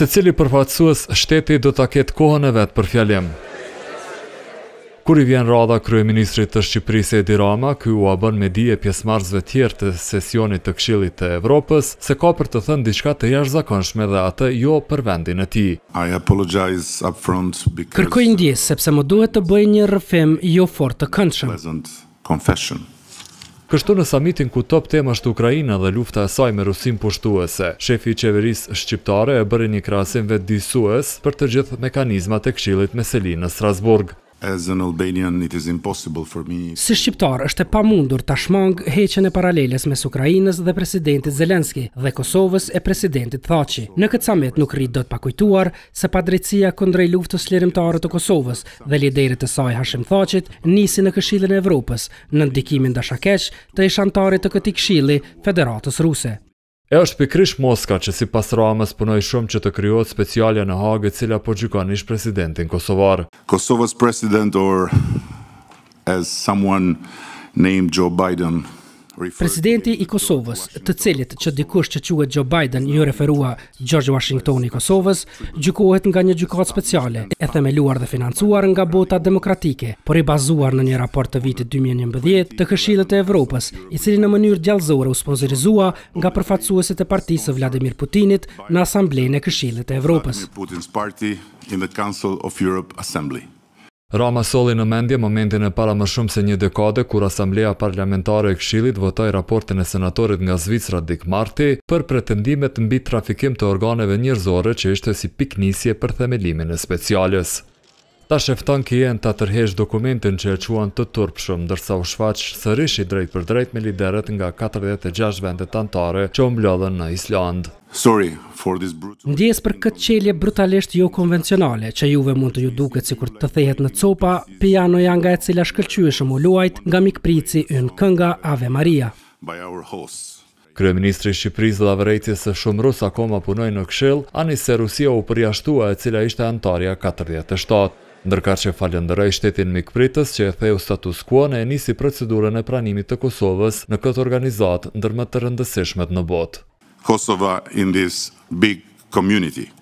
se cili përfaqësues shteti do ta ketë kohën e vet për fjalim. Kur i vjen Krye kryeministrit të Shqipërisë Edi Rama, ky u bën me dije pjesëmarrësve të tjerë të sesionit të Këshillit të Evropës se ka për të thënë diçka të jashtëzakonshme dhe atë jo për vendin e tij. up front because Kërkoj ndjes sepse më duhet të bëj një rëfem jo fort të këndshëm. Kështu në samitin ku top tema është Ukrajina dhe lufta e saj me rusim pushtuese, shefi qeveris Shqiptare e bërë një krasin vetë disues për të gjithë mekanizmat e kshilit me Selinë në Strasburg. Si shqiptar është e pa mundur shmang heqen e paraleles mes Ukrajinës dhe presidentit Zelenski dhe Kosovës e presidentit Thaci. Në këtë samet nuk rritë do të pakujtuar se padrecia këndrej luftës lirimtare të Kosovës dhe liderit të saj Hashim Thacit nisi në këshillin e Evropës në ndikimin dashakesh të ishantarit të këtij Këshilli Federatës Ruse. E është pikrish Moska që si pas ramës punoj shumë që të kryot specialja në Hagë e cila po gjyka nishë presidentin Kosovar. Kosovës president or as someone named Joe Biden Presidenti i Kosovës, të cilit që dikush që quhet Joe Biden, ju referua George Washingtoni i Kosovës, gjykohet nga një gjykatë speciale, e themeluar dhe financuar nga bota demokratike, por i bazuar në një raport të vitit 2011 të Këshillit të Evropës, i cili në mënyrë gjallëzore u sponsorizua nga përfaqësuesit e Partisë së Vladimir Putinit në Asamblenë e Këshillit të Evropës. Rama soli në mendje momentin e para më shumë se një dekade kur Asambleja Parlamentare e Kshilit votaj raportin e senatorit nga Zvicra Dik Marti për pretendimet mbi trafikim të organeve njërzore që ishte si piknisje për themelimin e specialës. Ta shefton ki të tërhesh dokumentin që e quan të turpshëm, dërsa u shfaqë sërish drejt për drejt me liderët nga 46 vendet antare që umblodhen në Islandë. Ndjes për këtë qelje brutalisht jo konvencionale, që juve mund të ju duke cikur të thehet në copa, piano janë nga e cila shkëllqyëshë më luajt nga mikprici në kënga Ave Maria. Kërë Ministri dhe Averejtje se shumë rusa koma punoj në këshil, anë i se Rusia u përjashtua e cila ishte antarja 47. Ndërka që falenderej shtetin Mikpritës që e theu status quo në e nisi procedurën e pranimit të Kosovës në këtë organizatë ndërmë të rëndësishmet në botë. Kosova in this big community –